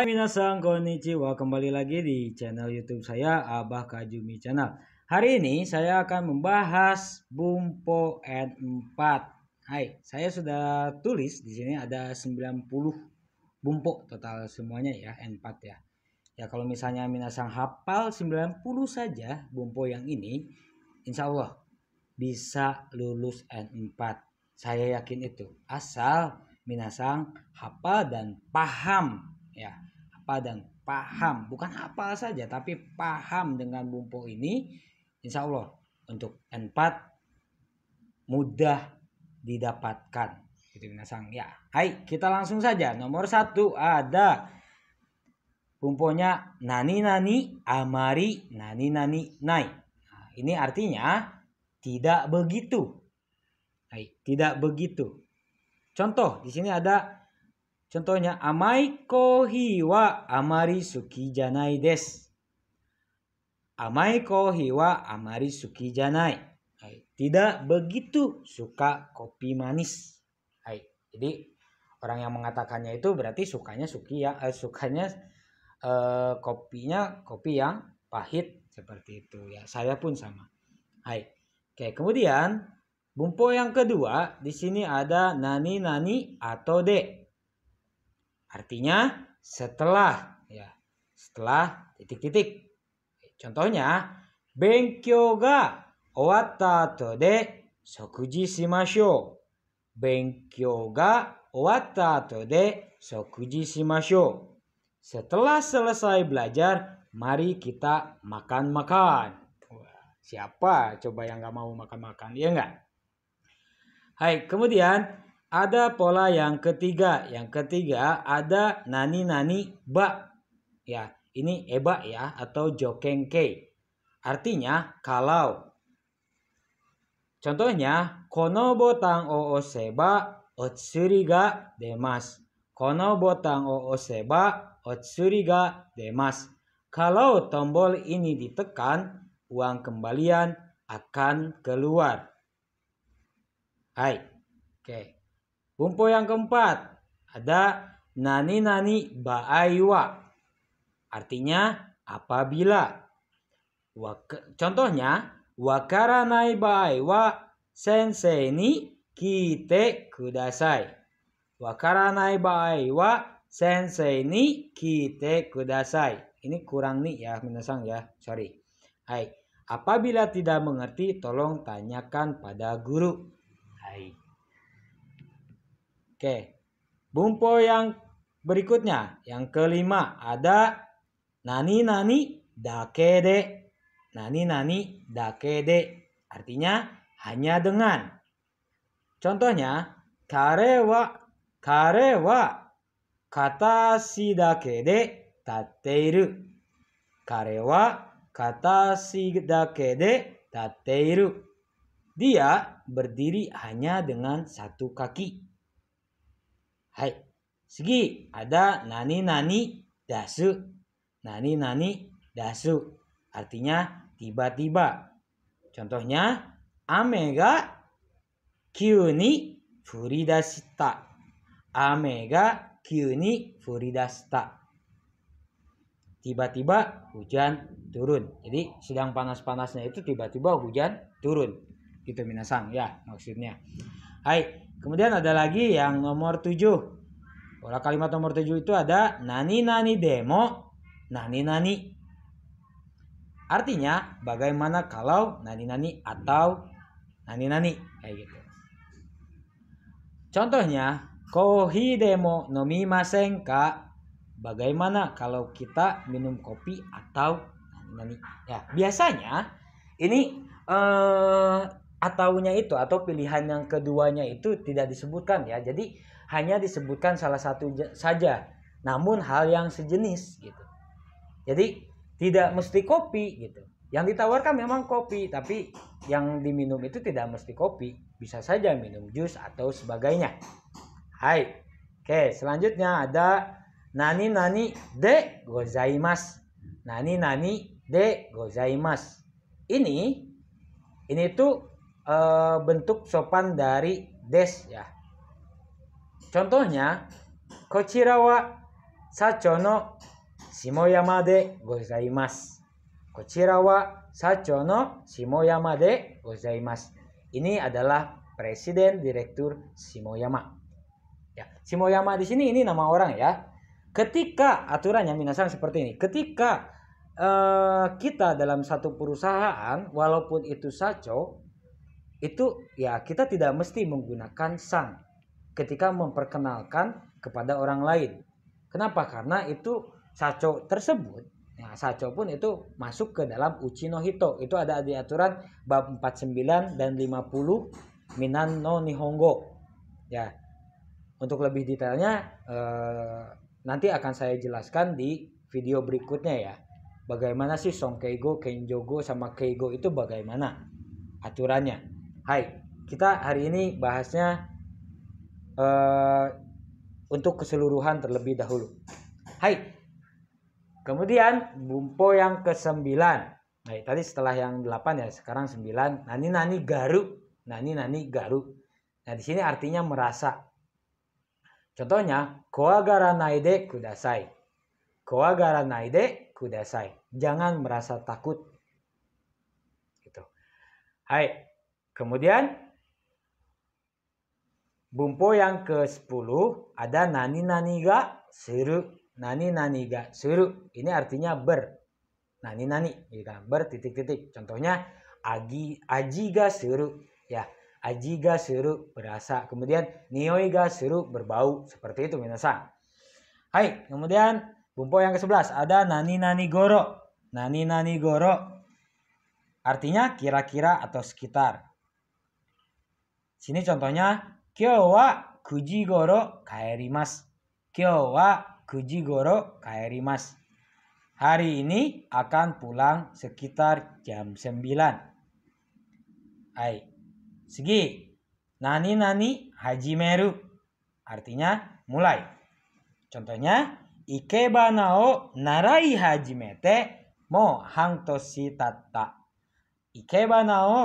Hai minasang konnichiwa kembali lagi di channel YouTube saya Abah Kajumi Channel. Hari ini saya akan membahas Bumpo N4. Hai, saya sudah tulis di sini ada 90 bumpo total semuanya ya N4 ya. Ya kalau misalnya minasang hafal 90 saja bumpo yang ini insya Allah bisa lulus N4. Saya yakin itu asal minasang hafal dan paham ya apa dan paham, bukan apa saja tapi paham dengan bumbu ini, insya Allah untuk N4 mudah didapatkan. Gitu minasang. Ya, hai kita langsung saja. Nomor satu ada bumponya nani nani amari nani nani nai. Nah, ini artinya tidak begitu. Hai, tidak begitu. Contoh di sini ada Contohnya, amai kohi wa amari suki janai des. Amai kohi wa amari suki janai. Tidak begitu suka kopi manis. Jadi orang yang mengatakannya itu berarti sukanya suki ya eh, sukanya eh, kopinya kopi yang pahit seperti itu ya saya pun sama hai oke kemudian bumpo yang kedua di sini ada nani nani atau de Artinya setelah ya, setelah titik-titik. Contohnya, Benkyo ga owatta to de sokuji shimashou. Benkyo ga owatta to de sokuji shimashou. Setelah selesai belajar, mari kita makan-makan. Siapa coba yang nggak mau makan-makan, ya nggak? Hai, kemudian ada pola yang ketiga. Yang ketiga ada nani-nani ba. Ya, ini eba ya atau jokengke. Artinya kalau. Contohnya, kono botang o oseba otsuri ga demas. Kono botang o oseba otsuri ga demas. Kalau tombol ini ditekan, uang kembalian akan keluar. Hai. Oke. Okay. Bumpo yang keempat, ada nani-nani baaiwa. Artinya apabila. Contohnya, contohnya, wakaranai baaiwa sensei ni kite kudasai. Wakaranai baaiwa sensei ni kite kudasai. Ini kurang nih ya, minasang ya. Sorry. Hai. Apabila tidak mengerti, tolong tanyakan pada guru. Hai. Oke. Bumpo yang berikutnya, yang kelima ada nani nani dakede. Nani nani dakede. Artinya hanya dengan. Contohnya, kare wa kare wa katashi dakede tatteiru. Kare wa katashi dakede tateiru, Dia berdiri hanya dengan satu kaki hai segi ada nani nani-nani dasu. Nani-nani dasu. Artinya tiba-tiba. Contohnya, ame ga kyu ni furidashita. Ame ga kyu ni furidashita. Tiba-tiba hujan turun. Jadi sedang panas-panasnya itu tiba-tiba hujan turun. Gitu minasang ya maksudnya. Hai, Kemudian ada lagi yang nomor 7. Pola kalimat nomor 7 itu ada nani nani demo nani nani. Artinya bagaimana kalau nani nani atau nani nani kayak gitu. Contohnya kohi demo nomi masengka. Bagaimana kalau kita minum kopi atau nani nani? Ya, biasanya ini eh, ataunya itu atau pilihan yang keduanya itu tidak disebutkan ya. Jadi hanya disebutkan salah satu saja. Namun hal yang sejenis gitu. Jadi tidak mesti kopi gitu. Yang ditawarkan memang kopi, tapi yang diminum itu tidak mesti kopi. Bisa saja minum jus atau sebagainya. Hai. Oke, selanjutnya ada nani nani de gozaimas. Nani nani de gozaimas. Ini ini tuh uh, bentuk sopan dari des ya. Contohnya, kochira wa sacho no shimoyama de gozaimasu. Kochira wa sacho no shimoyama de gozaimasu. Ini adalah presiden direktur Shimoyama. Ya, Shimoyama di sini ini nama orang ya. Ketika aturannya minasan seperti ini. Ketika uh, kita dalam satu perusahaan walaupun itu sacho itu ya kita tidak mesti menggunakan sang ketika memperkenalkan kepada orang lain. Kenapa? Karena itu saco tersebut, ya, saco pun itu masuk ke dalam uchi no hito. Itu ada di aturan bab 49 dan 50 minan no nihongo. Ya. Untuk lebih detailnya eh, nanti akan saya jelaskan di video berikutnya ya. Bagaimana sih Songkeigo, Kenjogo sama Keigo itu bagaimana aturannya? Hai, kita hari ini bahasnya uh, untuk keseluruhan terlebih dahulu. Hai. Kemudian bumpo yang ke sembilan. tadi setelah yang delapan ya, sekarang sembilan, Nani nani garu. Nani nani garu. Nah, di sini artinya merasa. Contohnya, koagara naide kudasai. Koagara naide kudasai. Jangan merasa takut. Gitu. Hai, Kemudian bumpo yang ke-10 ada nani nani ga seru. Nani nani ga seru. Ini artinya ber. Nani nani gitu kan Ber titik-titik. Contohnya agi aji ga seru ya. Aji ga seru berasa. Kemudian nioi ga seru berbau. Seperti itu minasan. Hai, kemudian bumpo yang ke-11 ada nani nani goro. Nani nani goro artinya kira-kira atau sekitar. Sini contohnya, kyo wa kuji goro kaerimas. Kyo wa kuji goro kaerimas. Hari ini akan pulang sekitar jam 9. Hai. Segi. Nani nani hajimeru. Artinya mulai. Contohnya, ikebana o narai hajimete mo hang tatta. Ikebana o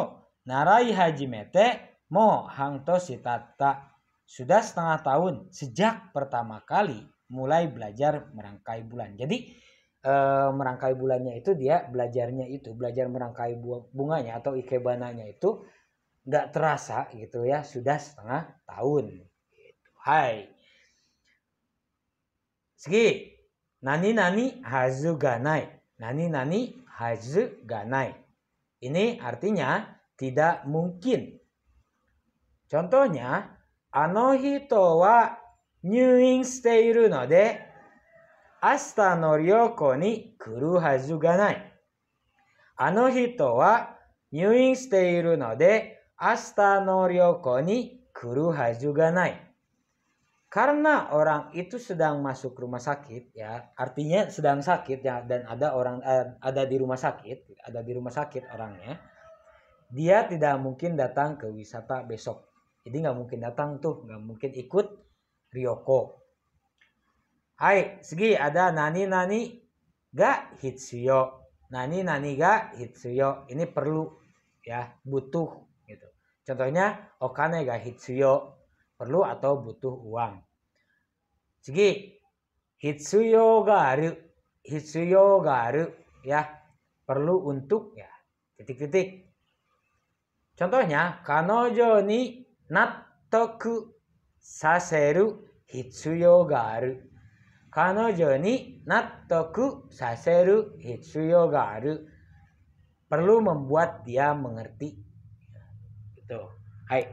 narai hajimete Mo Hangto Sitata sudah setengah tahun sejak pertama kali mulai belajar merangkai bulan. Jadi e, merangkai bulannya itu dia belajarnya itu belajar merangkai bunganya atau ikebananya itu nggak terasa gitu ya sudah setengah tahun. Gitu. Hai. Segi. Nani nani hazu ganai. Nani nani hazu ganai. Ini artinya tidak mungkin Contohnya, hito wa nyuin shiteiru node asta no ryoko ni kuru hazu ga nai. hito wa nyuin shiteiru node asta no ryoko ni kuru hazu ga nai. Karena orang itu sedang masuk rumah sakit ya, artinya sedang sakit ya dan ada orang eh, ada di rumah sakit, ada di rumah sakit orangnya. Dia tidak mungkin datang ke wisata besok jadi nggak mungkin datang tuh, nggak mungkin ikut Ryoko. Hai, segi ada nani nani ga hitsuyo. Nani nani ga hitsuyo. Ini perlu ya, butuh gitu. Contohnya okane ga hitsuyo. Perlu atau butuh uang. Segi hitsuyo ga aru. Hitsuyo ga aru ya. Perlu untuk ya titik-titik. Contohnya kanojo ni perlu membuat dia mengerti. Gitu. Hai.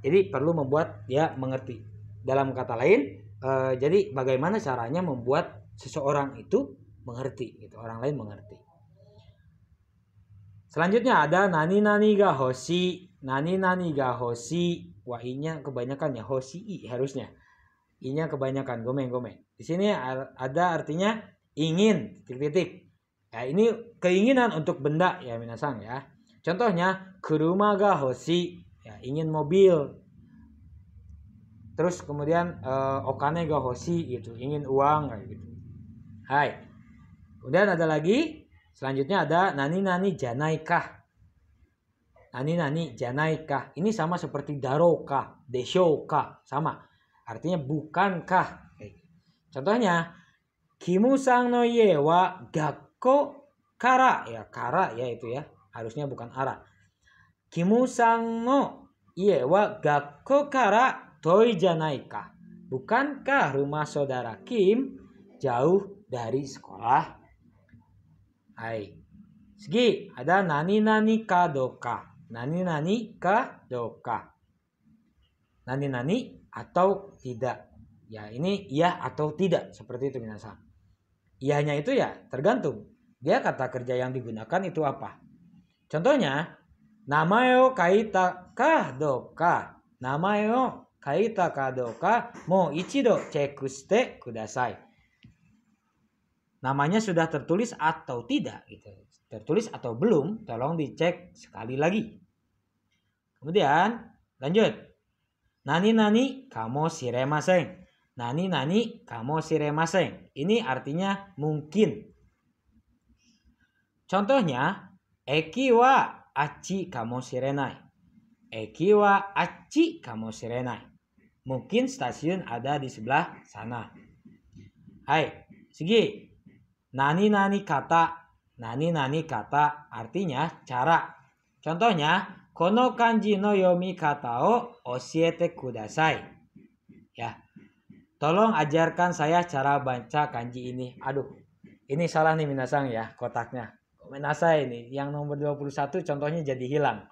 Jadi perlu membuat dia mengerti. Dalam kata lain, eh, jadi bagaimana caranya membuat seseorang itu mengerti, gitu. Orang lain mengerti. Selanjutnya ada nani nani ga hoshi nani nani ga hoshi wah inya kebanyakan ya hoshi i harusnya inya kebanyakan gomen gomen di sini ada artinya ingin titik-titik ya ini keinginan untuk benda ya minasang ya contohnya kuruma ga hoshi ya ingin mobil terus kemudian uh, eh, okane ga hoshi gitu ingin uang kayak gitu hai kemudian ada lagi selanjutnya ada nani nani janaikah nani nani janaika ini sama seperti daroka deshoka sama artinya bukankah eh, contohnya sang no ye wa gakko kara ya kara ya itu ya harusnya bukan ara sang no ye wa gakko kara toi janaika bukankah rumah saudara Kim jauh dari sekolah Hai segi ada nani nani kadoka nani nani ka doka nani nani atau tidak ya ini iya atau tidak seperti itu minasan ianya itu ya tergantung dia kata kerja yang digunakan itu apa contohnya nama yo kaita ka doka yo kaita ka doka mo ichido cekuste kudasai namanya sudah tertulis atau tidak gitu tertulis atau belum, tolong dicek sekali lagi. Kemudian lanjut. Nani nani kamu siremaseng. Nani nani kamu siremaseng. Ini artinya mungkin. Contohnya, Eki wa aci kamu sirenai. Eki wa aci kamu sirenai. Mungkin stasiun ada di sebelah sana. Hai, Segi. Nani nani kata Nani nani kata artinya cara. Contohnya, kono kanji no yomi kata o osiete kudasai. Ya. Tolong ajarkan saya cara baca kanji ini. Aduh, ini salah nih Minasang ya kotaknya. Minasai ini yang nomor 21 contohnya jadi hilang.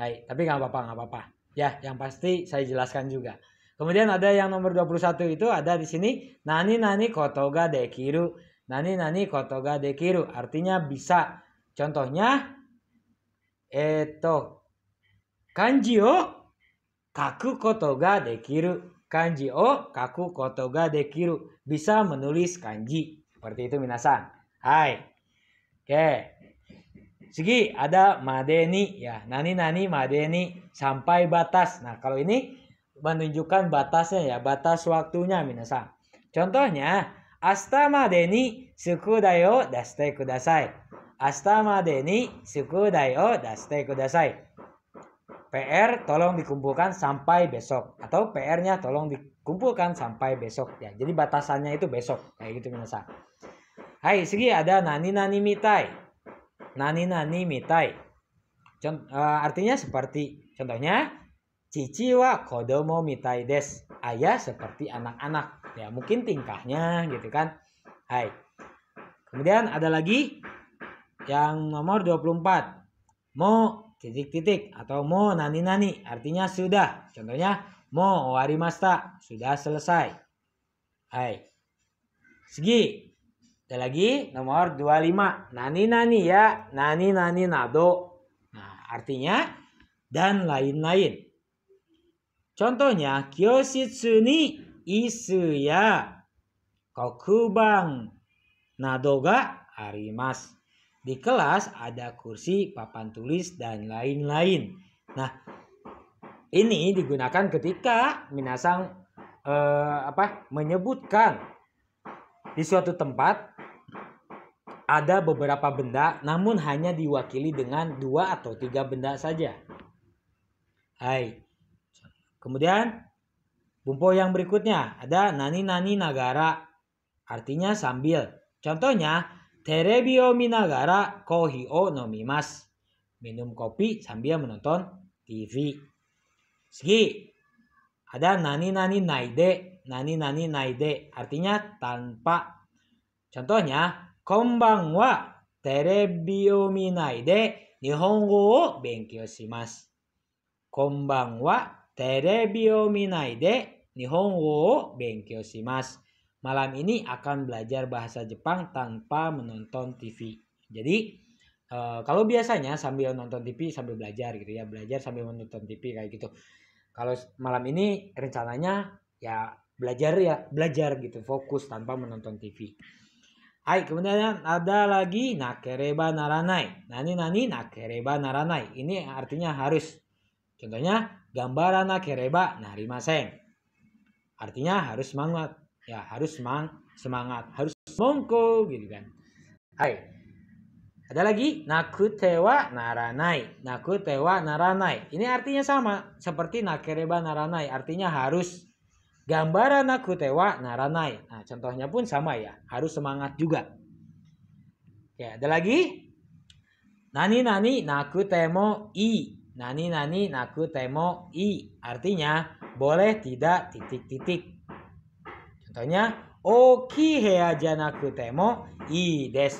Nah, tapi nggak apa-apa, nggak apa-apa. Ya, yang pasti saya jelaskan juga. Kemudian ada yang nomor 21 itu ada di sini nani nani kotoga dekiru nani nani kotoga dekiru artinya bisa contohnya eto kanji o kaku kotoga dekiru kanji o kaku kotoga dekiru bisa menulis kanji seperti itu minasan hai oke segi ada madeni ya nani nani madeni sampai batas nah kalau ini menunjukkan batasnya ya batas waktunya minasan contohnya 明日までに宿題を出してください。明日までに宿題を出してください. PR tolong dikumpulkan sampai besok atau PR-nya tolong dikumpulkan sampai besok ya. Jadi batasannya itu besok kayak gitu minasa. Hai, segi ada nani nani mitai. Nani nani mitai. Contoh, eh, artinya seperti contohnya cici wa kodomo mitai des. Ayah seperti anak-anak ya mungkin tingkahnya gitu kan hai kemudian ada lagi yang nomor 24 mo titik-titik atau mo nani-nani artinya sudah contohnya mo masta sudah selesai hai segi ada lagi nomor 25 nani-nani ya nani-nani nado nah artinya dan lain-lain contohnya kyoshitsu ni Isu ya, kokubang ga arimas. Di kelas ada kursi, papan tulis, dan lain-lain. Nah, ini digunakan ketika minasang eh, apa menyebutkan di suatu tempat ada beberapa benda namun hanya diwakili dengan dua atau tiga benda saja. Hai. Kemudian Bumpo yang berikutnya ada nani nani nagara. Artinya sambil. Contohnya, terebi o minagara kohi o nomimas. Minum kopi sambil menonton TV. Segi. Ada nani nani naide. Nani nani naide. Artinya tanpa. Contohnya, konbang wa terebi o minaide nihongo o shimasu. Konbang wa Malam ini akan belajar bahasa Jepang tanpa menonton TV. Jadi e, kalau biasanya sambil nonton TV sambil belajar gitu ya, belajar sambil menonton TV kayak gitu. Kalau malam ini rencananya ya belajar ya, belajar gitu, fokus tanpa menonton TV. Hai, kemudian ada lagi nakereba naranai. Nani nani nakereba naranai. Ini artinya harus Contohnya, gambarana kereba maseng, Artinya harus semangat. Ya, harus semang, semangat. Harus mongko gitu kan. Hai. Ada lagi, nakutewa naranai. Nakutewa naranai. Ini artinya sama seperti nakereba naranai. Artinya harus gambaran nakutewa naranai. Nah, contohnya pun sama ya. Harus semangat juga. Ya ada lagi. Nani nani nakutemo i nani nani naku temo i artinya boleh tidak titik-titik contohnya oki hea janaku temo i des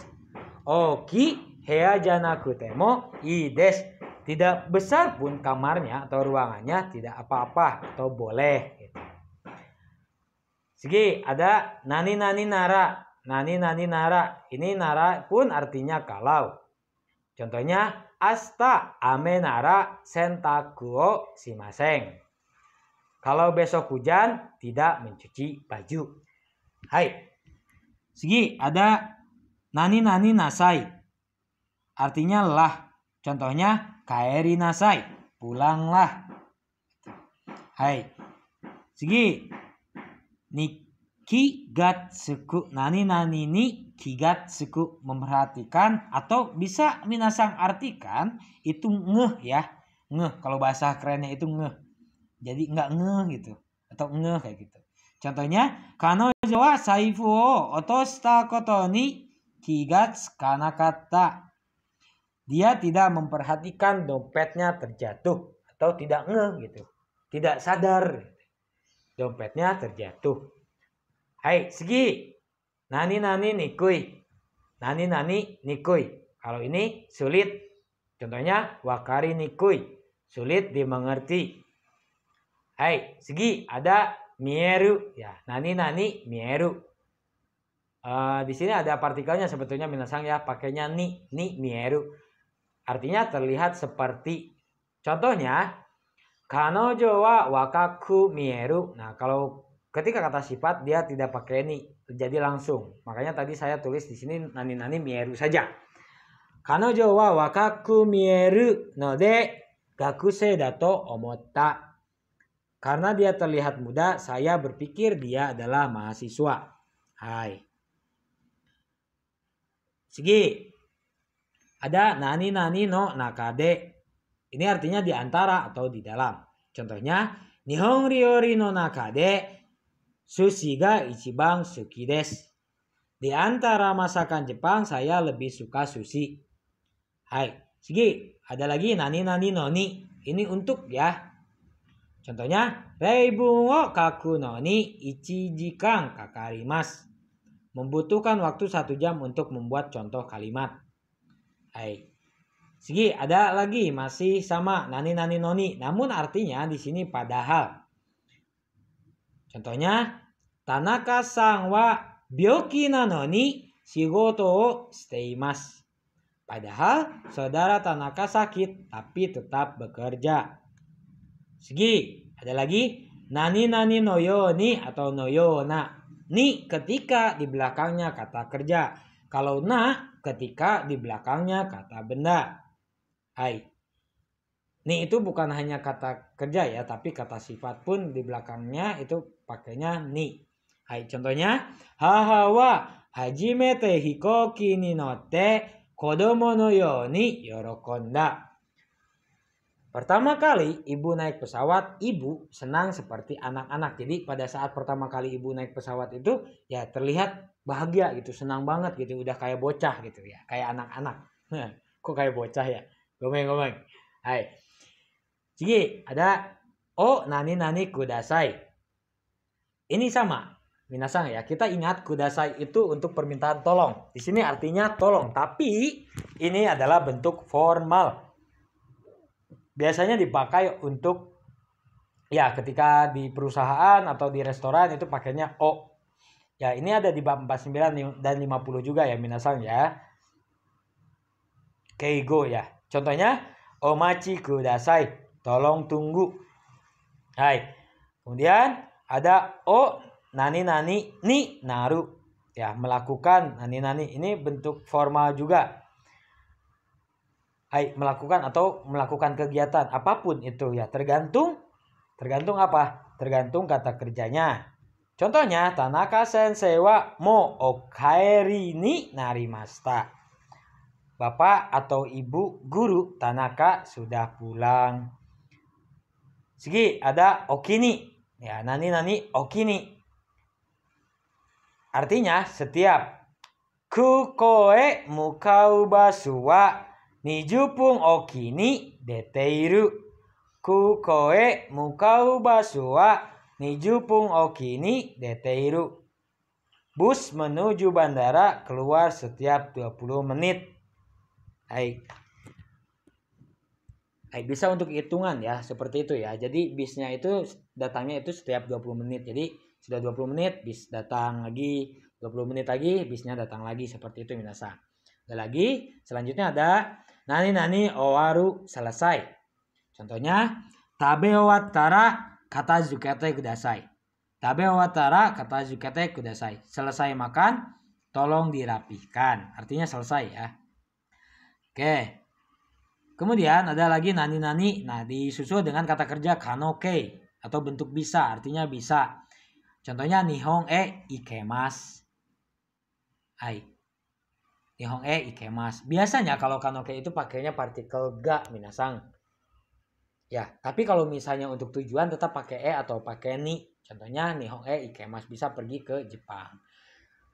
oki hea janaku temo i des tidak besar pun kamarnya atau ruangannya tidak apa-apa atau boleh gitu. Segi ada nani nani nara nani nani nara ini nara pun artinya kalau contohnya Asta amenara sentakuo simaseng. Kalau besok hujan, tidak mencuci baju. Hai. Segi, ada nani-nani nasai. Artinya lah, Contohnya, kairi nasai. Pulanglah. Hai. Segi, Nik kigatsuku. Nani nani ni kigatsuku memperhatikan atau bisa minasang artikan itu ngeh ya. Ngeh kalau bahasa kerennya itu ngeh. Jadi nggak ngeh gitu atau ngeh kayak gitu. Contohnya kano jawa saifu o otosta koto ni kigatsu kata Dia tidak memperhatikan dompetnya terjatuh atau tidak ngeh gitu. Tidak sadar. Gitu. Dompetnya terjatuh. Hai, segi. Nani nani nikui. Nani nani nikui. Kalau ini sulit. Contohnya wakari nikui. Sulit dimengerti. Hai, segi ada mieru ya. Nani nani mieru. Uh, di sini ada partikelnya sebetulnya minasang ya pakainya ni ni mieru. Artinya terlihat seperti. Contohnya kanojo wa wakaku mieru. Nah, kalau Ketika kata sifat dia tidak pakai ini terjadi langsung. Makanya tadi saya tulis di sini nani nani mieru saja. Kanojo wa wakaku mieru no de gakusei dato omota Karena dia terlihat muda, saya berpikir dia adalah mahasiswa. Hai. Segi. Ada nani nani no nakade. Ini artinya di antara atau di dalam. Contohnya, Nihon Ryori no nakade sushi ga ichibang suki des. Di antara masakan Jepang saya lebih suka sushi. Hai, segi ada lagi nani nani noni. Ini untuk ya. Contohnya, reibun wo kaku noni ichi jikang kakarimas. Membutuhkan waktu satu jam untuk membuat contoh kalimat. Hai, Segi ada lagi masih sama nani nani noni, namun artinya di sini padahal. Contohnya, Tanaka sangwa wa byoki nanoni shigoto o Padahal saudara Tanaka sakit tapi tetap bekerja. Segi, ada lagi nani nani no yo ni atau no yo na. Ni ketika di belakangnya kata kerja. Kalau na ketika di belakangnya kata benda. Hai. Nih itu bukan hanya kata kerja ya, tapi kata sifat pun di belakangnya itu pakainya ni. Hai, contohnya haha wa hajimete hikoki ni no kodomo no yo ni yorokonda. Pertama kali ibu naik pesawat, ibu senang seperti anak-anak. Jadi pada saat pertama kali ibu naik pesawat itu ya terlihat bahagia gitu, senang banget gitu, udah kayak bocah gitu ya, kayak anak-anak. kok kayak bocah ya? Gomeng, gomeng. Hai. Jadi ada o oh, nani nani kudasai. Ini sama, minasang ya. Kita ingat kudasai itu untuk permintaan tolong. Di sini artinya tolong, tapi ini adalah bentuk formal. Biasanya dipakai untuk ya ketika di perusahaan atau di restoran itu pakainya o. Ya, ini ada di bab 49 dan 50 juga ya minasang ya. Keigo ya. Contohnya, omachi kudasai tolong tunggu. Hai. Kemudian ada o nani nani ni naru ya melakukan nani nani ini bentuk formal juga. Hai melakukan atau melakukan kegiatan apapun itu ya tergantung tergantung apa? Tergantung kata kerjanya. Contohnya Tanaka sensei wa mo okaeri ni narimasta. Bapak atau ibu guru Tanaka sudah pulang ada okini. Ya, nani-nani okini. Artinya, setiap ku koe mukau basu wa nijupung okini deteiru. Ku koe mukau basu wa nijupung okini deteiru. Bus menuju bandara keluar setiap 20 menit. Baik eh, bisa untuk hitungan ya seperti itu ya jadi bisnya itu datangnya itu setiap 20 menit jadi sudah 20 menit bis datang lagi 20 menit lagi bisnya datang lagi seperti itu minasa ada lagi selanjutnya ada nani nani owaru selesai contohnya tabe owatara kata zukete kudasai tabe owatara kata zukete kudasai selesai makan tolong dirapikan artinya selesai ya oke Kemudian ada lagi nani-nani. Nah, disusul dengan kata kerja kanoke atau bentuk bisa, artinya bisa. Contohnya nihong e ikemas. Hai. Nihong e ikemas. Biasanya kalau kanoke itu pakainya partikel ga minasang. Ya, tapi kalau misalnya untuk tujuan tetap pakai e atau pakai ni. Contohnya nihong e ikemas bisa pergi ke Jepang.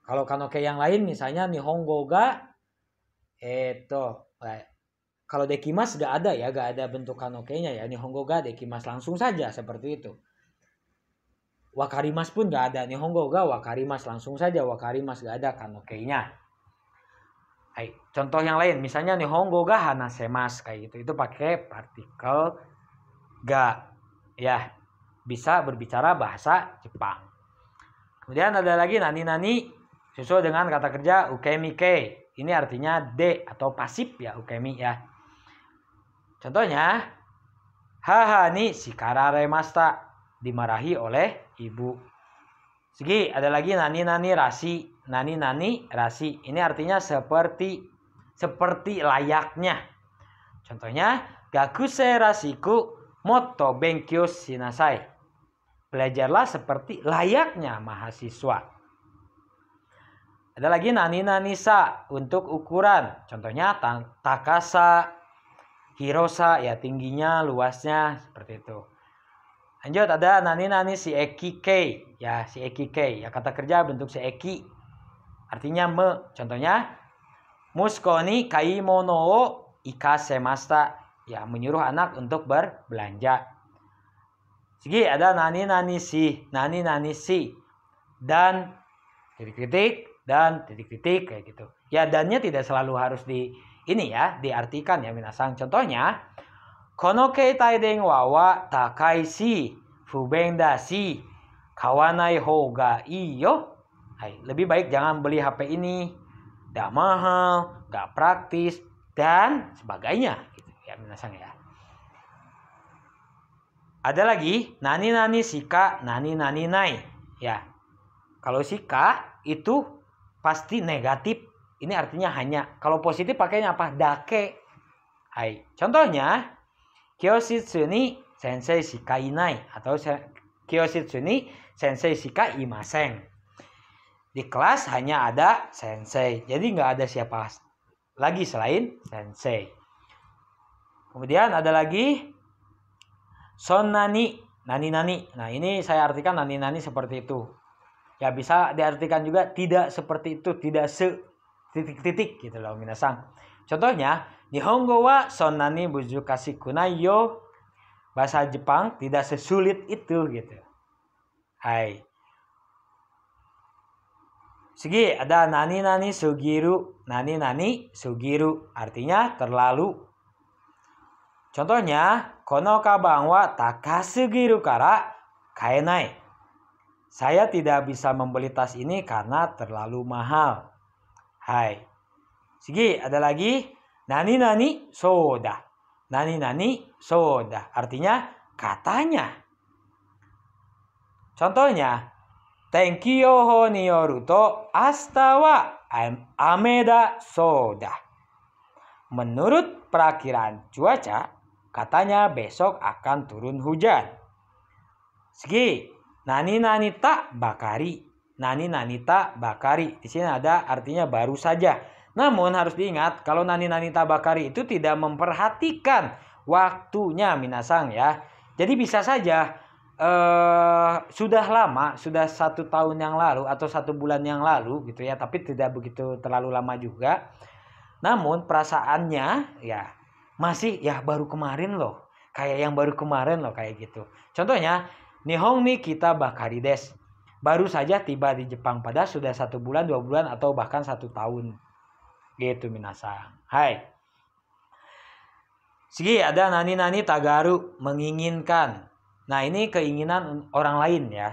Kalau kanoke yang lain misalnya nihongo ga eto eh, kalau dekimas gak ada ya, gak ada bentuk kanokenya ya. Nihongo ga dekimas langsung saja seperti itu. Wakarimas pun gak ada. Nihongo ga wakarimas langsung saja. Wakarimas gak ada kanokenya. Hai, contoh yang lain misalnya Nihongo ga hanasemas kayak gitu. Itu pakai partikel ga ya. Bisa berbicara bahasa Jepang. Kemudian ada lagi nani-nani sesuai dengan kata kerja ukemike. Ini artinya de atau pasif ya ukemi ya. Contohnya, haha si karare Masta dimarahi oleh ibu. Segi, ada lagi nani-nani rasi. Nani-nani rasi. Ini artinya seperti seperti layaknya. Contohnya, Gakuse rasiku moto benkyo sinasai. Belajarlah seperti layaknya mahasiswa. Ada lagi nani nani sa untuk ukuran. Contohnya takasa Hirosa ya tingginya, luasnya seperti itu. Lanjut ada nani-nani si Eki K ya si Eki K ya kata kerja bentuk si Eki artinya me contohnya Muskoni kaimono o ikasemasta ya menyuruh anak untuk berbelanja. Segi ada nani-nani si nani-nani si dan titik-titik dan titik-titik kayak gitu. Ya dannya tidak selalu harus di ini ya diartikan ya minasang. Contohnya, kono keitai denwa wawa takai si fubeng dasi kawanai hoga iyo. Hai, lebih baik jangan beli HP ini. Gak mahal, gak praktis, dan sebagainya. Gitu ya minasang ya. Ada lagi, nani-nani sika, nani-nani nai. Ya, kalau sika itu pasti negatif ini artinya hanya. Kalau positif pakainya apa? Dake. Hai. Contohnya, ni sensei shikainai atau ni sensei shika imasen. Di kelas hanya ada sensei. Jadi nggak ada siapa lagi selain sensei. Kemudian ada lagi sonani nani-nani. Nah, ini saya artikan nani-nani seperti itu. Ya bisa diartikan juga tidak seperti itu, tidak se titik-titik gitu loh minasang. Contohnya, Nihongo wa sonani buju yo Bahasa Jepang tidak sesulit itu gitu. Hai. Segi ada nani nani sugiru, nani nani sugiru artinya terlalu. Contohnya, kono kabang wa takasugiru kara kaenai. Saya tidak bisa membeli tas ini karena terlalu mahal. Hai. Sige, ada lagi. Nani nani soda. Nani nani soda. Artinya katanya. Contohnya, Tenki ho niyoru to asta wa ameda soda. Menurut perakiran cuaca, katanya besok akan turun hujan. Segi, nani nani tak bakari nani nanita bakari. Di sini ada artinya baru saja. Namun harus diingat kalau nani nanita bakari itu tidak memperhatikan waktunya minasang ya. Jadi bisa saja eh, sudah lama, sudah satu tahun yang lalu atau satu bulan yang lalu gitu ya, tapi tidak begitu terlalu lama juga. Namun perasaannya ya masih ya baru kemarin loh, kayak yang baru kemarin loh kayak gitu. Contohnya Nihong ni kita bakari des baru saja tiba di Jepang pada sudah satu bulan, dua bulan, atau bahkan satu tahun. Gitu minasang. Hai. Segi ada nani-nani tagaru menginginkan. Nah ini keinginan orang lain ya.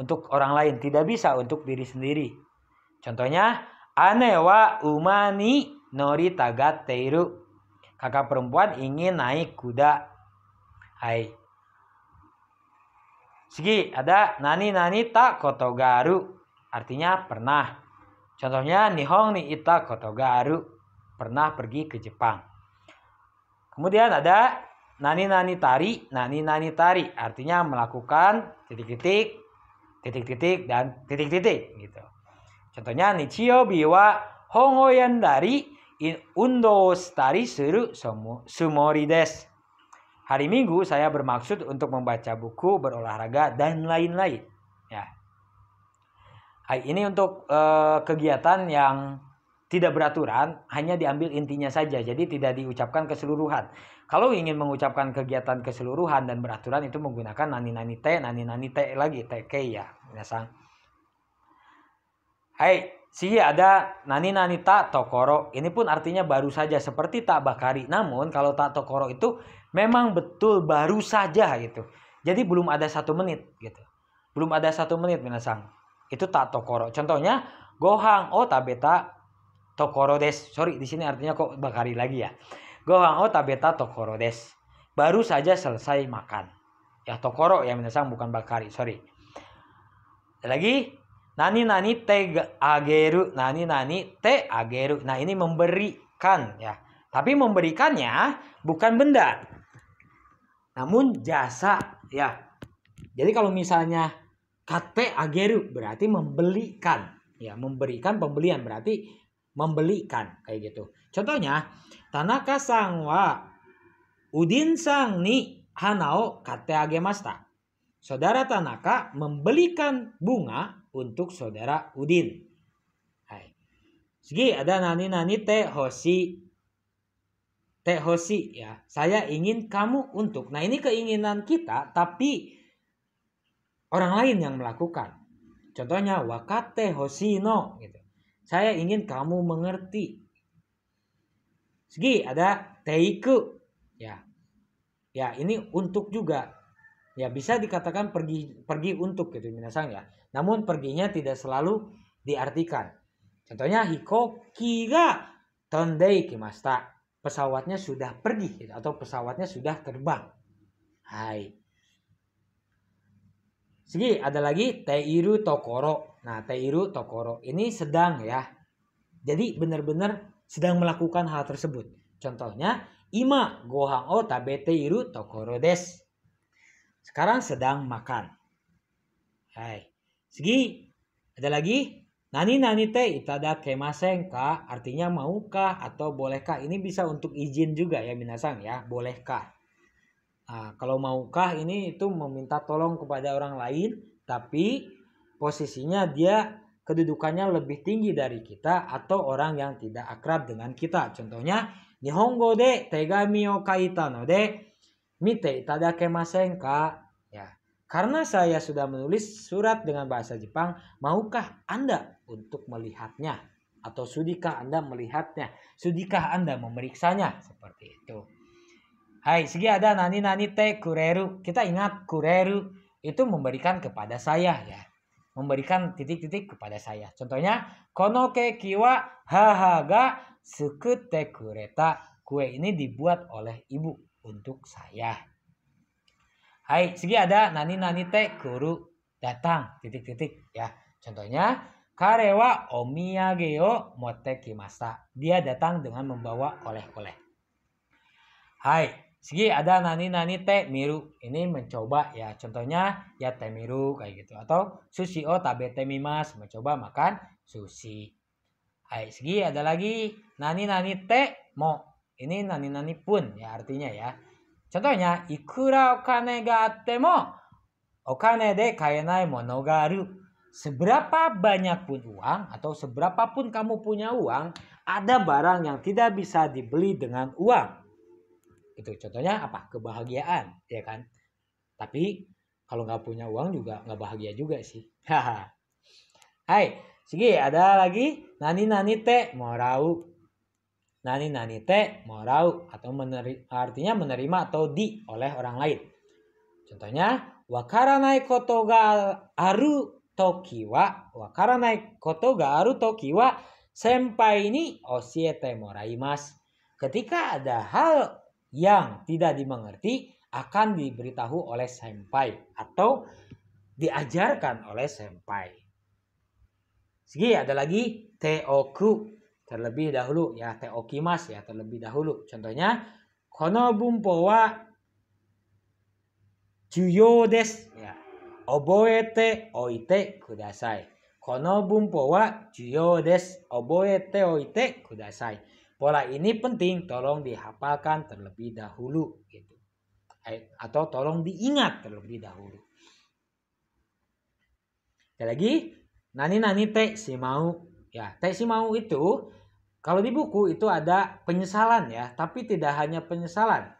Untuk orang lain. Tidak bisa untuk diri sendiri. Contohnya. anewa umani nori tagateiru. Kakak perempuan ingin naik kuda. Hai. Segi ada nani nani tak kotogaru. Artinya pernah. Contohnya nihong ni ita kotogaru. Pernah pergi ke Jepang. Kemudian ada nani nani tari, nani nani tari. Artinya melakukan titik-titik, titik-titik dan titik-titik gitu. Contohnya nichiyo biwa hongoyan dari in undo tari suru sumori desu. Hari Minggu saya bermaksud untuk membaca buku, berolahraga dan lain-lain. Ya. Ini untuk eh, kegiatan yang tidak beraturan, hanya diambil intinya saja. Jadi tidak diucapkan keseluruhan. Kalau ingin mengucapkan kegiatan keseluruhan dan beraturan itu menggunakan nani-nani te, nani-nani te lagi, tk ya, nyesang. Ya, Hai, Sih ada nani nani tak tokoro. Ini pun artinya baru saja seperti tak bakari. Namun kalau tak tokoro itu memang betul baru saja gitu. Jadi belum ada satu menit gitu. Belum ada satu menit minasang. Itu tak tokoro. Contohnya gohang o oh, tabeta tokoro des. Sorry di sini artinya kok bakari lagi ya. Gohang o oh, tabeta tokoro des. Baru saja selesai makan. Ya tokoro ya minasang bukan bakari. Sorry. Lagi nani nani te ageru nani nani te ageru. Nah ini memberikan ya. Tapi memberikannya bukan benda namun jasa ya. Jadi kalau misalnya kate ageru berarti membelikan ya, memberikan pembelian berarti membelikan kayak gitu. Contohnya Tanaka sang wa Udin sang ni hanao kate agemasta. Saudara Tanaka membelikan bunga untuk saudara Udin. Hai. Segi ada nani nani teh hoshi Tehosi ya. Saya ingin kamu untuk. Nah, ini keinginan kita tapi orang lain yang melakukan. Contohnya wakate hosino gitu. Saya ingin kamu mengerti. Segi ada teiku ya. Ya, ini untuk juga. Ya, bisa dikatakan pergi pergi untuk gitu minasang ya. Namun perginya tidak selalu diartikan. Contohnya hikoki ga tondei kimasta pesawatnya sudah pergi gitu, atau pesawatnya sudah terbang. Hai. Segi ada lagi Teiru Tokoro. Nah, Teiru Tokoro ini sedang ya. Jadi benar-benar sedang melakukan hal tersebut. Contohnya, ima gohan o tabete iru tokoro des. Sekarang sedang makan. Hai. Segi ada lagi Nani nani teh itada kemaseng ka artinya maukah atau bolehkah ini bisa untuk izin juga ya minasang ya bolehkah. Nah, kalau maukah ini itu meminta tolong kepada orang lain tapi posisinya dia kedudukannya lebih tinggi dari kita atau orang yang tidak akrab dengan kita. Contohnya Nihongo de tegami o kaita no de mite itada kemaseng ka ya. Karena saya sudah menulis surat dengan bahasa Jepang, maukah Anda untuk melihatnya atau sudikah Anda melihatnya? Sudikah Anda memeriksanya? Seperti itu. Hai, segi ada nani nani te kureru. Kita ingat kureru itu memberikan kepada saya ya. Memberikan titik-titik kepada saya. Contohnya, konoke kiwa hahaga sukute kureta. Kue ini dibuat oleh ibu untuk saya. Hai, segi ada nani nani te kuru datang titik-titik ya. Contohnya, Karewa omiyage o motte kimasta. Dia datang dengan membawa oleh-oleh. Hai, segi ada nani-nani te miru. Ini mencoba ya contohnya ya te miru kayak gitu atau sushi o tabe te mimas mencoba makan sushi. Hai, segi ada lagi nani-nani te mo. Ini nani-nani pun ya artinya ya. Contohnya ikura okane ga atte mo okane de kaenai mono ga aru. Seberapa banyak pun uang atau seberapa pun kamu punya uang, ada barang yang tidak bisa dibeli dengan uang. Itu contohnya apa? Kebahagiaan, ya kan? Tapi kalau nggak punya uang juga nggak bahagia juga sih. Hai, segi ada lagi nani nani te rau. Nani nani te rau atau meneri, artinya menerima atau di oleh orang lain. Contohnya wakaranai naik aru Ketika ada hal yang tidak dimengerti akan diberitahu oleh senpai atau diajarkan oleh senpai. Segi ada lagi teoku terlebih dahulu ya teokimas ya terlebih dahulu. Contohnya kono bumpo wa juyo des ya Oboete oboete oite oite kudasai, kudasai. kono wa des. Pola ini penting, tolong dihafalkan terlebih dahulu gitu. Eh, atau tolong diingat terlebih dahulu. Sekali lagi, nani-nani te si mau. Ya, te si mau itu kalau di buku itu ada penyesalan ya, tapi tidak hanya penyesalan.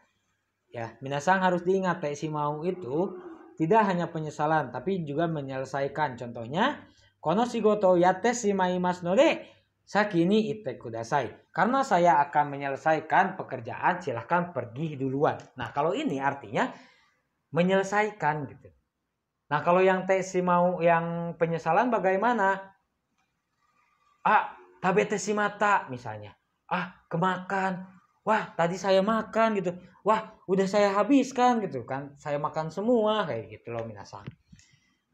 Ya, minasang harus diingat te si mau itu tidak hanya penyesalan tapi juga menyelesaikan. Contohnya, kono shigoto yate shimaimasu node sakini ite kudasai. Karena saya akan menyelesaikan pekerjaan, silahkan pergi duluan. Nah, kalau ini artinya menyelesaikan gitu. Nah, kalau yang te si mau yang penyesalan bagaimana? Ah, tabete si mata misalnya. Ah, kemakan wah tadi saya makan gitu wah udah saya habiskan gitu kan saya makan semua kayak gitu loh minasan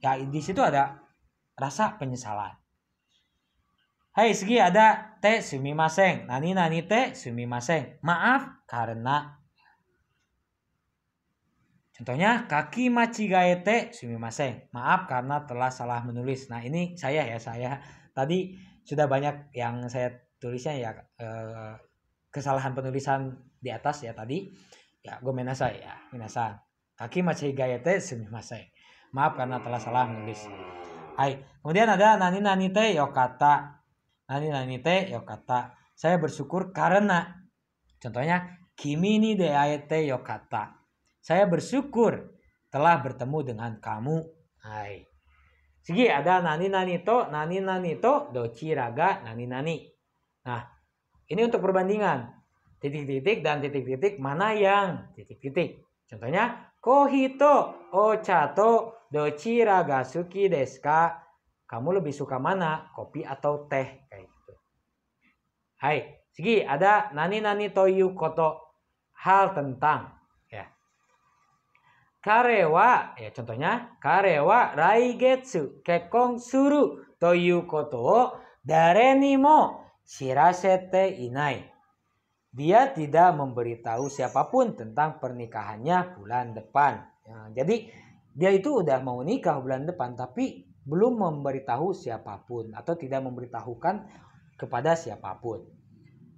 ya di situ ada rasa penyesalan Hai segi ada te sumimaseng nani nani te sumimaseng maaf karena Contohnya kaki machigae te sumimaseng. Maaf karena telah salah menulis. Nah, ini saya ya, saya tadi sudah banyak yang saya tulisnya ya eh, kesalahan penulisan di atas ya tadi ya gue menasai ya minasan kaki masih gaya teh masai maaf karena telah salah menulis hai kemudian ada nani nani teh yo kata nani nani teh yo kata saya bersyukur karena contohnya kimi ni de ayete yo kata saya bersyukur telah bertemu dengan kamu hai Segi ada nani nani to, nani nani to, doci raga nani nani. Nah, ini untuk perbandingan. Titik-titik dan titik-titik mana yang titik-titik. Contohnya, kohito ochato dochira gasuki deska. Kamu lebih suka mana, kopi atau teh? Kayak gitu. Hai, segi ada nani-nani toyu koto. Hal tentang. Ya. Karewa, ya contohnya, karewa raigetsu kekong suru toyu koto o dare ni mo Shirasete Inai. Dia tidak memberitahu siapapun tentang pernikahannya bulan depan. Ya, jadi dia itu udah mau nikah bulan depan tapi belum memberitahu siapapun atau tidak memberitahukan kepada siapapun.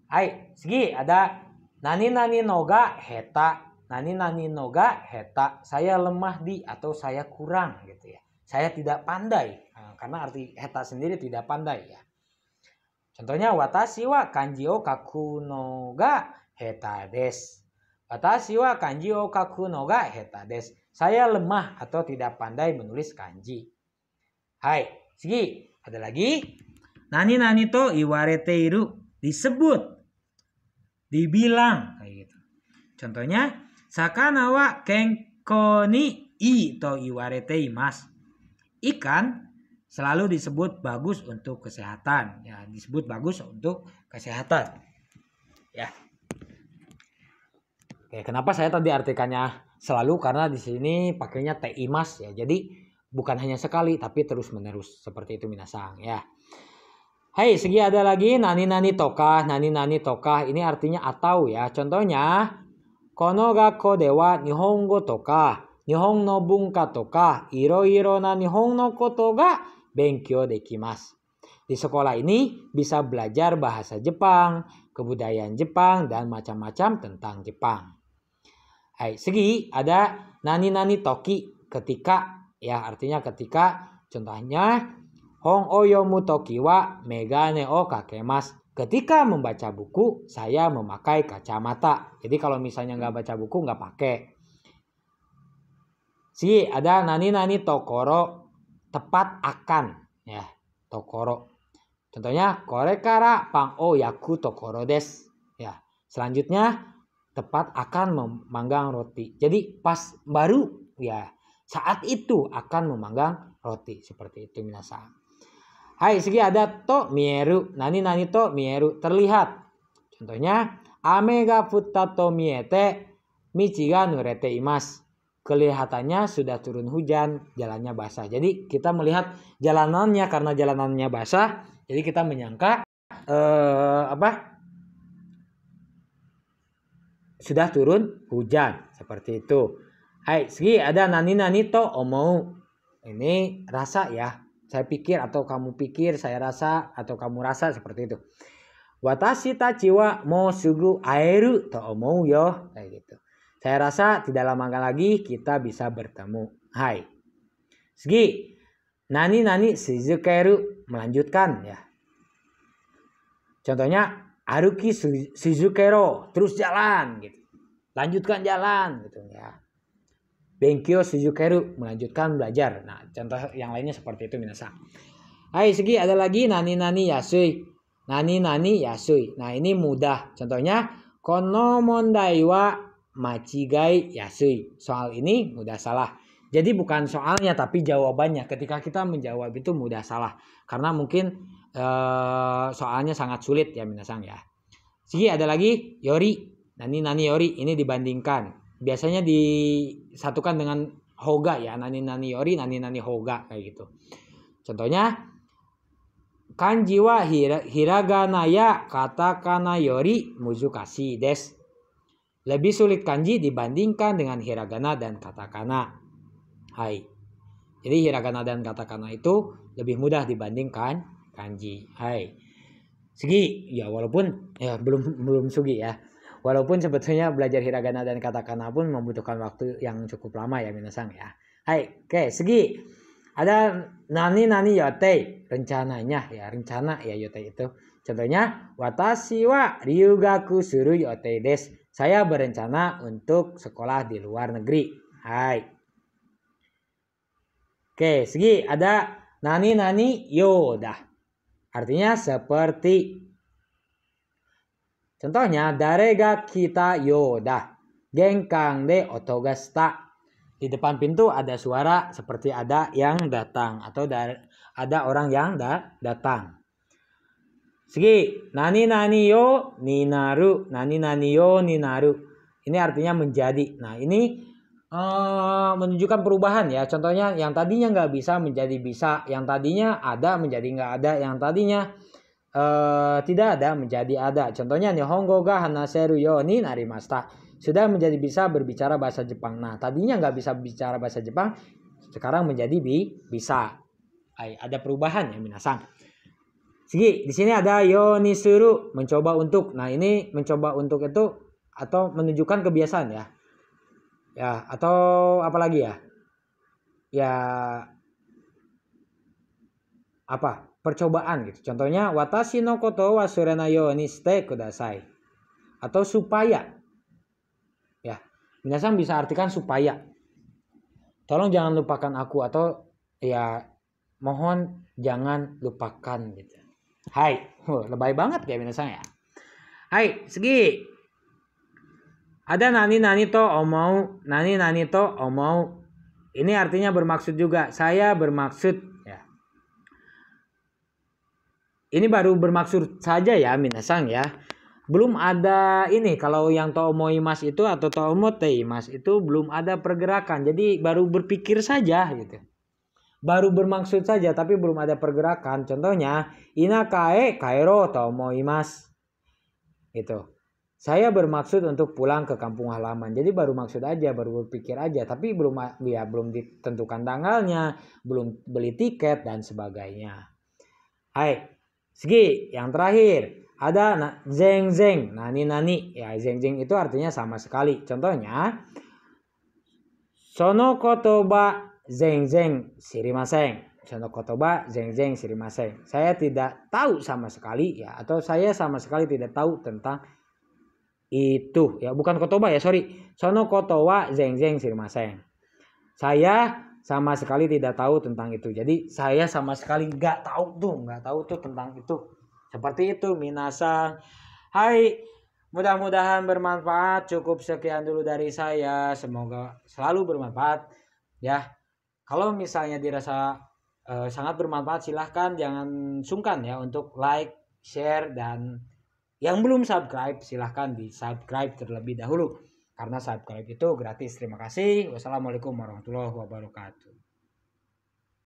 Hai, segi ada nani nani noga heta, nani nani noga heta. Saya lemah di atau saya kurang gitu ya. Saya tidak pandai nah, karena arti heta sendiri tidak pandai ya. Contohnya watashi wa kanji o kaku no ga heta des. Watashi wa kanji o kaku no ga heta des. Saya lemah atau tidak pandai menulis kanji. Hai, segi. Ada lagi? Nani nani to iwarete iru. Disebut. Dibilang. Kayak gitu. Contohnya, sakana wa kenko ni i to iwarete imas. Ikan selalu disebut bagus untuk kesehatan ya disebut bagus untuk kesehatan ya Oke, kenapa saya tadi artikannya selalu karena di sini pakainya TI mas ya jadi bukan hanya sekali tapi terus menerus seperti itu minasang ya Hai, hey, segi ada lagi nani-nani toka, nani-nani toka. Ini artinya atau ya. Contohnya, kono gakko dewa nihongo toka, nihongo no bunka toka, iro-iro na nihon no koto ga Benkyo Dekimas. Di sekolah ini bisa belajar bahasa Jepang, kebudayaan Jepang, dan macam-macam tentang Jepang. Hai, segi ada nani-nani toki ketika ya artinya ketika contohnya Hong Oyomu Toki wa Megane o Kakemas. Ketika membaca buku, saya memakai kacamata. Jadi kalau misalnya nggak baca buku, nggak pakai. Si ada nani-nani tokoro tepat akan ya tokoro. Contohnya kore kara pang o oh, yaku tokoro des ya. Selanjutnya tepat akan memanggang roti. Jadi pas baru ya saat itu akan memanggang roti seperti itu minasa Hai segi ada to mieru nani nani to mieru terlihat. Contohnya amega ga futta to miete michi ga nurete imas kelihatannya sudah turun hujan, jalannya basah. Jadi kita melihat jalanannya karena jalanannya basah, jadi kita menyangka eh, apa? Sudah turun hujan seperti itu. Hai, segi ada nani nani to omau. Oh, Ini rasa ya. Saya pikir atau kamu pikir, saya rasa atau kamu rasa seperti itu. Watashi ta jiwa mo sugu aeru to omou oh, yo. Kayak gitu. Saya rasa tidak lama lagi kita bisa bertemu. Hai. Segi, nani nani Suzukeru melanjutkan ya. Contohnya Aruki Suzukero terus jalan gitu. Lanjutkan jalan gitu ya. Benkyo Suzukeru melanjutkan belajar. Nah, contoh yang lainnya seperti itu minasa. Hai Segi, ada lagi nani nani yasui. Nani nani yasui. Nah, ini mudah. Contohnya kono mondai wa machigai yasui. Soal ini mudah salah. Jadi bukan soalnya tapi jawabannya. Ketika kita menjawab itu mudah salah karena mungkin eh, soalnya sangat sulit ya minasang ya. Sigi ada lagi yori. Nani nani yori ini dibandingkan. Biasanya disatukan dengan hoga ya nani nani yori nani nani hoga kayak gitu. Contohnya kanjiwa hiragana ya katakana yori muzukashi des. Lebih sulit kanji dibandingkan dengan hiragana dan katakana. Hai. Jadi hiragana dan katakana itu lebih mudah dibandingkan kanji. Hai. Sugi, ya walaupun ya belum belum Sugi ya. Walaupun sebetulnya belajar hiragana dan katakana pun membutuhkan waktu yang cukup lama ya minasang ya. Hai, oke, segi Ada nani nani yote rencananya ya, rencana ya yote itu. Contohnya, watashi wa ryugaku suru yote des. Saya berencana untuk sekolah di luar negeri. Hai. Oke, segi ada nani nani yoda. Artinya seperti. Contohnya, darega kita yoda. gengkang de otogasta. Di depan pintu ada suara seperti ada yang datang atau ada orang yang datang. Segi, nani nani yo ni naru nani nani yo ni naru Ini artinya menjadi. Nah, ini uh, menunjukkan perubahan ya. Contohnya yang tadinya nggak bisa menjadi bisa, yang tadinya ada menjadi nggak ada, yang tadinya uh, tidak ada menjadi ada. Contohnya nih hongo ga hanaseru yo ni narimasta. Sudah menjadi bisa berbicara bahasa Jepang. Nah, tadinya nggak bisa bicara bahasa Jepang, sekarang menjadi bi bisa. Ay, ada perubahan ya minasang. Segi, di sini ada yonisuru mencoba untuk. Nah, ini mencoba untuk itu atau menunjukkan kebiasaan ya. Ya, atau apa lagi ya? Ya apa? Percobaan gitu. Contohnya watashi no koto wa surena shite kudasai. Atau supaya. Ya. Minasan bisa artikan supaya. Tolong jangan lupakan aku atau ya mohon jangan lupakan gitu. Hai, lebay banget kayak ya. Hai, segi. Ada nani nani to omau, oh nani nani to omau. Oh ini artinya bermaksud juga. Saya bermaksud ya. Ini baru bermaksud saja ya minasang ya. Belum ada ini kalau yang to oh mas itu atau to mas itu belum ada pergerakan. Jadi baru berpikir saja gitu baru bermaksud saja tapi belum ada pergerakan. Contohnya, ina kae kairo tomo imas. Itu. Saya bermaksud untuk pulang ke kampung halaman. Jadi baru maksud aja, baru berpikir aja, tapi belum ya belum ditentukan tanggalnya, belum beli tiket dan sebagainya. Hai, segi yang terakhir ada na, zeng zeng, nani nani. Ya zeng zeng itu artinya sama sekali. Contohnya, sono kotoba zeng zeng sirimaseng Sono Kotoba zeng zeng sirimaseng saya tidak tahu sama sekali ya atau saya sama sekali tidak tahu tentang itu ya bukan Kotoba ya sorry Sono Kotowa zeng zeng sirimaseng saya sama sekali tidak tahu tentang itu jadi saya sama sekali nggak tahu tuh nggak tahu tuh tentang itu seperti itu minasang hai mudah-mudahan bermanfaat cukup sekian dulu dari saya semoga selalu bermanfaat ya kalau misalnya dirasa uh, sangat bermanfaat silahkan jangan sungkan ya untuk like, share dan yang belum subscribe silahkan di subscribe terlebih dahulu karena subscribe itu gratis. Terima kasih. Wassalamualaikum warahmatullahi wabarakatuh.